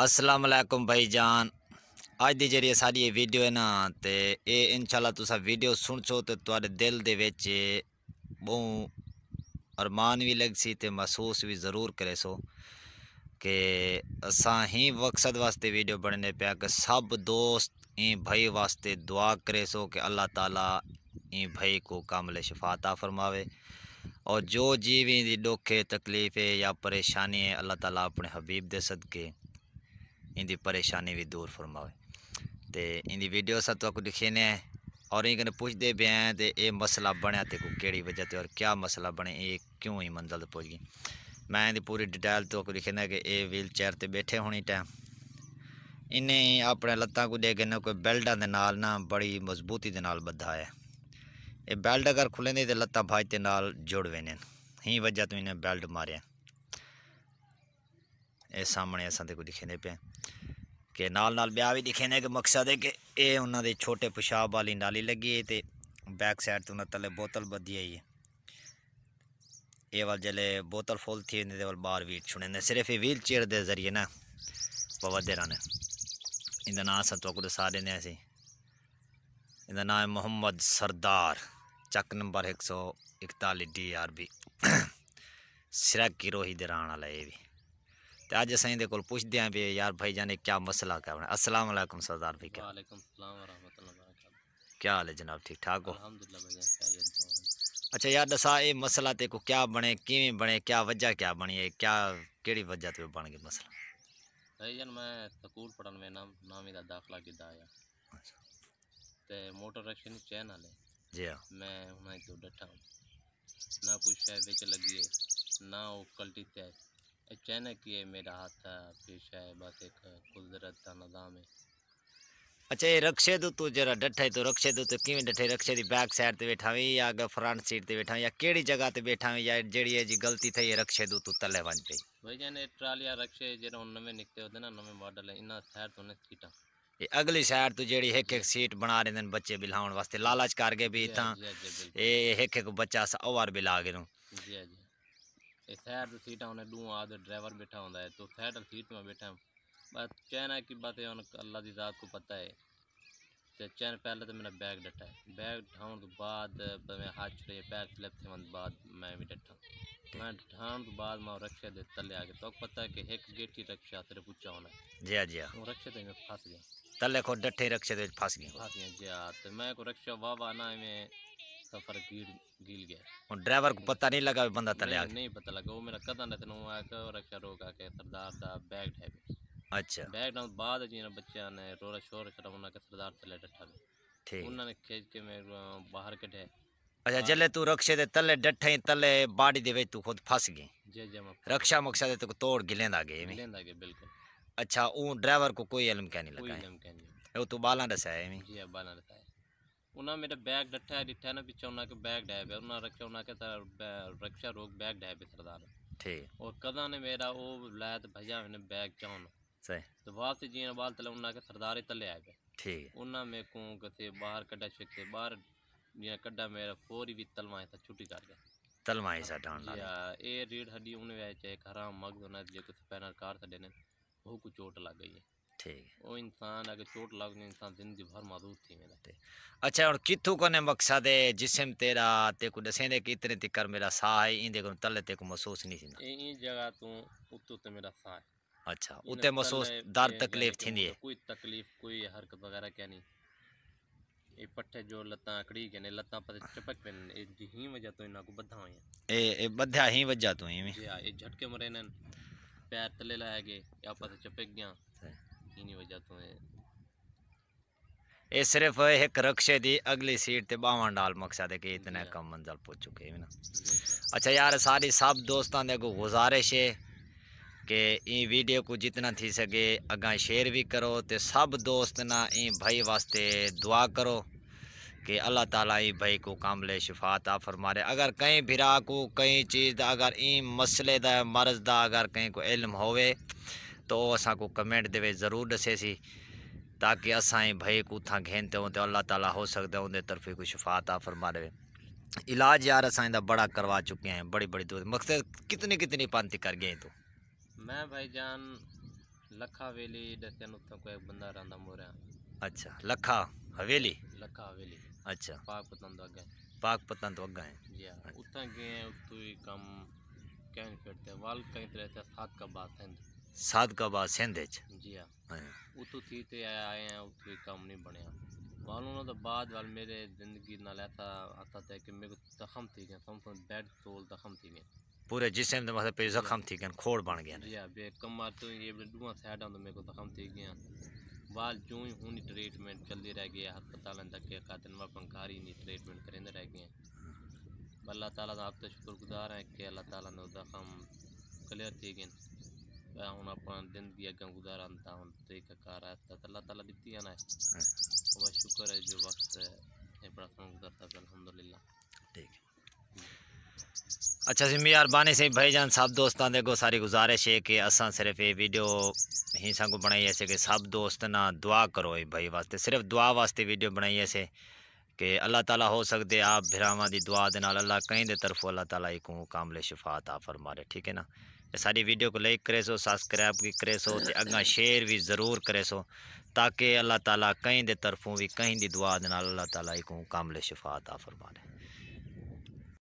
असलम भाई जान अज की जी सारी वीडियो है ना तो ये इनशाला तीडियो सुनचो तो दिल के बहुत अरमान भी लग सी महसूस भी जरूर करे सो कि अस ही मकसद वास्ते वीडियो बनने पे कि सब दोस्त ई भई वास्ते दुआ करे सो कि अल्लाह ताला ई भाई को कामले शफाता फरमावे और जो जीवी दुख है तकलीफ है या परेशानी है अल्लाह ताला अपने हबीब दे सदके इन परेशानी भी दूर फरमावे तो इन वीडियो अस तुक दिखेने और इन कने पुछते पे हैं तो ये मसला बनया तो कड़ी वजह से और क्या मसला बने ये क्यों ही मंजिल पहुँच गई मैं इनकी पूरी डिटेल तुक दिखेना कि ये व्हील चेयर पर बैठे होने टाइम इन्हें अपने लत्त को दे के कोई बेल्टा के नाल ना बड़ी मजबूती के है ये बेल्ट अगर खुले तो लत्तां भाजते नाल जुड़ वेने ही वजह तू इन्हें बेल्ट मारे ये सामने असा तो दिखेंदे पे ਕਿ ਨਾਲ ਨਾਲ ਵਿਆਹ ਵੀ ਦਿਖੇ ਨੇ ਕਿ ਮਕਸਦ ਹੈ ਕਿ ਇਹ ਉਹਨਾਂ ਦੇ ਛੋਟੇ ਪਿਸ਼ਾਬ ਵਾਲੀ ਨਾਲੀ ਲੱਗੀ ਹੈ ਤੇ ਬੈਕ ਸਾਈਡ ਤੋਂ ਉਹਨਾਂ ਤਲੇ ਬੋਤਲ ਬੱਧੀ ਆਈ ਹੈ ਇਹ ਵਾਲ ਜਲੇ ਬੋਤਲ ਫੁੱਲ ਥੀ ਇਹਦੇ ਵਾਲ ਬਾਹਰ ਵੀਟ ਛੁਣੇ ਨੇ ਸਿਰਫ ਇਹ ਵੀਲ ਚੇਅਰ ਦੇ ਜ਼ਰੀਏ ਨਾ ਪਵਦੇ ਰਹਿਣ ਇਹਦਾ ਨਾਮ ਸਤਵਾ ਕੋ ਦਸਾ ਦਿੰਦੇ ਅਸੀਂ ਇਹਦਾ ਨਾਮ ਹੈ ਮੁਹੰਮਦ ਸਰਦਾਰ ਚੱਕ ਨੰਬਰ 141 ਡੀ ਆਰ ਬੀ ਸਿਰਕ ਗਿਰੋਹੀ ਦੇ ਰਹਿਣ ਵਾਲਾ ਇਹ ਵੀ तो अज असा इन्हें कोल पुछदे आं भी यार भाई जान क्या मसला क्या बना अस्सलाम वालेकुम सरदार भाई क्या क्या हाल है जनाब ठीक ठाक हो अच्छा यार दसा ये मसला तेको क्या बने कि बने क्या वजह क्या बनी है क्या कि वजह तो बन गए मसला भाई जान मैं स्कूल पढ़ने में नाम नामी दा दाखला कीता आया अच्छा ते मोटर एक्शन चैन आले जी हाँ मैं हुनै तो ना कुछ शायद विच लगी है ना वो कल्टी ते अचानक ये मेरा हाथ था पेश है बात एक कुदरत का निजाम है अच्छा ये रक्षे दो तू जरा डटे तो रक्षे दो तो कि डटे रक्षे दी बैक साइड ते बैठा हुई या अगर फ्रंट सीट ते बैठा या केड़ी जगह ते बैठा हुई या जेड़ी है जी गलती थई ये रक्षे दो तू तले वन पे भाई जान ट्रालिया रक्षे जरा नवे निकते होते ना नवे मॉडल है इना साइड तो ने सीटा ये अगली साइड तो जेड़ी एक एक सीट बना रहे दिन बच्चे बिलावन वास्ते लालच कर गए भी ता ये एक एक बच्चा सा ओवर बिला गए जी जी साइड सीटा उन्हें डू आदि ड्राइवर बैठा होता है तो साइड सीट में बैठा बस चैन की बात है अल्लाह की जात को पता है तो चैन पहले तो मैंने बैग डटा है बैग ठाउन तो बाद मैं हाथ छुड़े पैर स्लिप थे बाद मैं भी डटा मैं ठाउन तो बाद मैं रक्षा दे तले आ आगे तो पता है कि एक गेट ही रक्षा सिर्फ ऊंचा होना है जी जी हाँ रक्षा दे मैं फंस गया तले को डटे रक्षे दे फंस गया फंस गया जी हाँ तो मैं को रक्षा वाह वाह ना में सफर गिर गिर गया और ड्राइवर को पता नहीं लगा बंदा तले आ नहीं पता लगा वो मेरा कदम रहते नु आके रक्षा रोक आके सरदार दा बैग ढाबे अच्छा बैग डाउन बाद जी ना बच्चा ने रोरा शोर करा उन्होंने सरदार तले डटा ठीक उन्होंने खींच के मैं बाहर कटे अच्छा जले तू रक्षे दे तले डठे तले बाड़ी दे तू खुद फंस गई जे जे रक्षा मक्षा दे तू तोड़ गिलेंदा आगे गिलेंदा आगे बिल्कुल अच्छा ऊ ड्राइवर को कोई इल्म कहने लगा कोई इल्म कहने वो तो बाला दसा है जी बाला दसा है उन्हें मेरे बैग डट्ठा डिठा ना पिछे उन्हें बैग डैब है उन्हें रखे उन्हें रक्षा रोग बैग डैब सरदार ठीक और कदा ने मेरा ओ लैत भजा मैंने बैग चाहन सही तो वापस जी बाल तले उन्हें सरदार तले आए ठीक उन्हें में को कथे बाहर कड्डा छके बाहर जी कड्डा मेरा फोरी भी तलवाए था छुट्टी कर गया तलवाए सा डाण ला ए रीढ़ हड्डी उन्हें वे चाहे हराम मगज उन्हें जो कुछ पैनल कार था देने वो कुछ चोट लग गई है ठीक वो इंसान अगर चोट लगने इंसान जिंदगी भर मजबूत थी मेरा ठीक अच्छा और किथू कोने मकसद है जिसम तेरा ते दसेंदे कि इतने तिकर मेरा सा है इंदे को तले ते महसूस नहीं थी ई जगह तू उतो ते मेरा सा है अच्छा उते महसूस दर्द तकलीफ थींदी कोई तकलीफ कोई हरकत वगैरह क्या नहीं ए पट्ठे जो लता अकड़ी के ने लता पर चपक पे ए ही वजह तो इना को बद्धा होया ए ए बद्धा ही वजह तो ही में ए झटके मरे ने पैर तले लाए गए या पर चपक गया है ये सिर्फ एक रक्षे दी अगली सीट ते बावन डाल मकसद है कि इतने कम मंजिल पहुँच चुके हैं ना अच्छा यार सारी सब दोस्तों ने को गुजारिश है कि ई वीडियो को जितना थी सके अगर शेयर भी करो ते सब दोस्त ना ई भाई वास्ते दुआ करो कि अल्लाह ताला ई भाई को कामले शिफात आ फरमारे अगर कहीं भिरा को कहीं चीज़ अगर ई मसले दा मर्ज दा अगर कहीं को इल्म होवे तो असांखे कमेंट दे जरूर दसे सी ताकि असा असांजे भई उतना घेनते हो तो अल्लाह ताला हो सकदा उनके तरफ़ी कुछ फाता फरमा दे इलाज यार असाइंदा बड़ा करवा चुके हैं बड़ी बड़ी दूर मकसद कितनी कितनी पानती कर गए तू मैं भाई जान लखा हवेली बंदा रहा मोर अच्छा लखा हवेली लखा हवेली अच्छा पाक पतन तो अगे पाक पतन तो अगे उतना गए उत्तू ही कम कहन फिरते वाल कहीं तरह से हाथ का बात है ਸਾਦਕਾਬਾਦ ਸਿੰਧ ਵਿੱਚ ਜੀ ਹਾਂ थी ਥੀ आए हैं ਆ ਉੱਥੇ नहीं ਨਹੀਂ ਬਣਿਆ कानूनों तो बाद वाल मेरे ज़िंदगी ना लेता आता था कि मेरे को जख्म थी गया कम से बेड तोल जख्म थी गया पूरे जिसम तो मतलब पे हाँ। जख्म थी गया खोड़ बन गया जी हाँ, बे कमर तो ये दुआ साइड तो मेरे को जख्म थी गया बाल जो ही हूँ ट्रीटमेंट चलती रह गया हस्पताल तक खाते वापन घर ही नहीं ट्रीटमेंट करें रह गए हाँ। अल्लाह ताला का आप तो शुक्रगुजार हैं कि अल्लाह ताला ने जख्म क्लियर थी गए मैं हूँ अपना दिन भी अगर गुजारा था हूँ तो एक कार है तो अल्लाह ताला देती है हम्म। ना बस शुक्र है जो वक्त है बड़ा समय गुजरता है अलहमदिल्ला ठीक हम्म। अच्छा सिमी यार बानी से भाईजान सब दोस्तों देखो सारी गुजारिश है कि अस सिर्फ ये वीडियो ही सब बनाई ऐसे कि सब दोस्त ना दुआ करो ये भाई वास्ते सिर्फ दुआ वास्ते वीडियो बनाई ऐसे कि अल्लाह ताला हो सकते आप भरावान की दुआ के नाल अल्लाह कहीं दे तरफ अल्लाह ताला एक कामले शफात आ फरमा ठीक है ना सारी वीडियो को लाइक करे सो सब्सक्राइब भी करे सो अगर शेयर भी जरूर करे सो ताकि अल्लाह ताला कहीं दे तरफों भी कहीं दी दुआ अल्लाह ताला एक कामले शिफा अता फरमाने